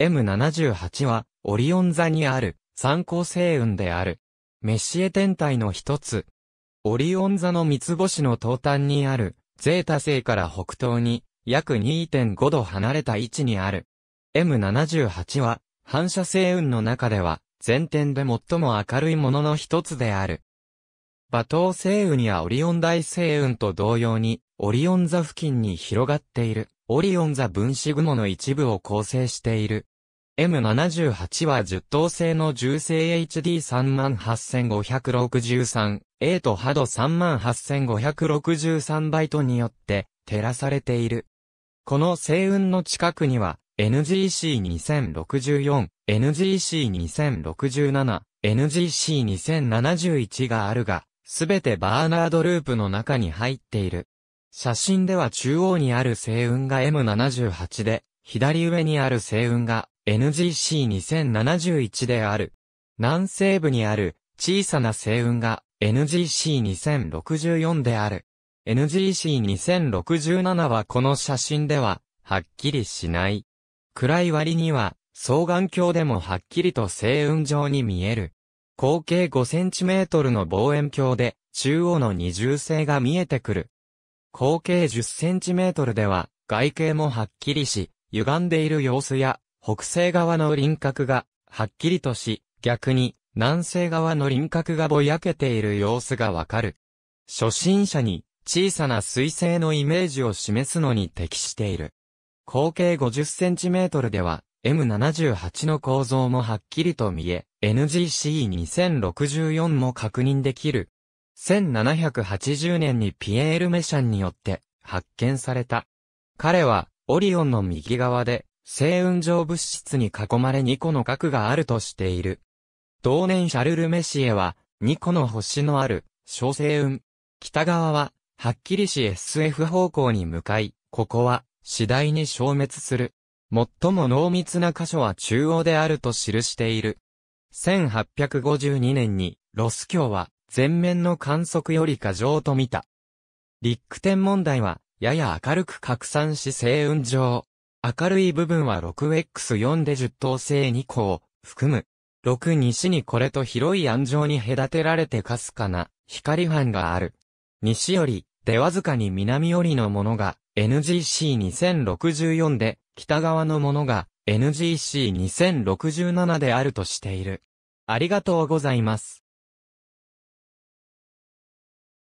M78 は、オリオン座にある、三光星雲である。メシエ天体の一つ。オリオン座の三つ星の東端にある、ゼータ星から北東に、約2.5度離れた位置にある。M78 は、反射星雲の中では、全天で最も明るいものの一つである。馬頭星雲やオリオン大星雲と同様に、オリオン座付近に広がっているオリオン座分子雲の一部を構成している。M78 は10等星の重星 HD38563、A と波度38563バイトによって照らされている。この星雲の近くには NGC2064、NGC2067、NGC2071 があるが、すべてバーナードループの中に入っている。写真では中央にある星雲が M78 で、左上にある星雲が NGC2071 である。南西部にある小さな星雲が NGC2064 である。NGC2067 はこの写真では、はっきりしない。暗い割には、双眼鏡でもはっきりと星雲状に見える。口径5トルの望遠鏡で、中央の二重星が見えてくる。口径10センチメートルでは、外形もはっきりし、歪んでいる様子や、北西側の輪郭が、はっきりとし、逆に、南西側の輪郭がぼやけている様子がわかる。初心者に、小さな水星のイメージを示すのに適している。口径50センチメートルでは、M78 の構造もはっきりと見え、NGC2064 も確認できる1780年にピエール・メシャンによって発見された。彼は、オリオンの右側で、星雲状物質に囲まれ2個の核があるとしている。同年シャルル・メシエは、2個の星のある、小星雲。北側は、はっきりし SF 方向に向かい、ここは、次第に消滅する。最も濃密な箇所は中央であると記している。1852年に、ロス教は、前面の観測より過剰と見た。リック天問題は、やや明るく拡散し星雲上。明るい部分は 6x4 で10等星2個を含む。6西にこれと広い暗状に隔てられてかすかな光範がある。西より、でわずかに南よりのものが NGC2064 で、北側のものが NGC2067 であるとしている。ありがとうございます。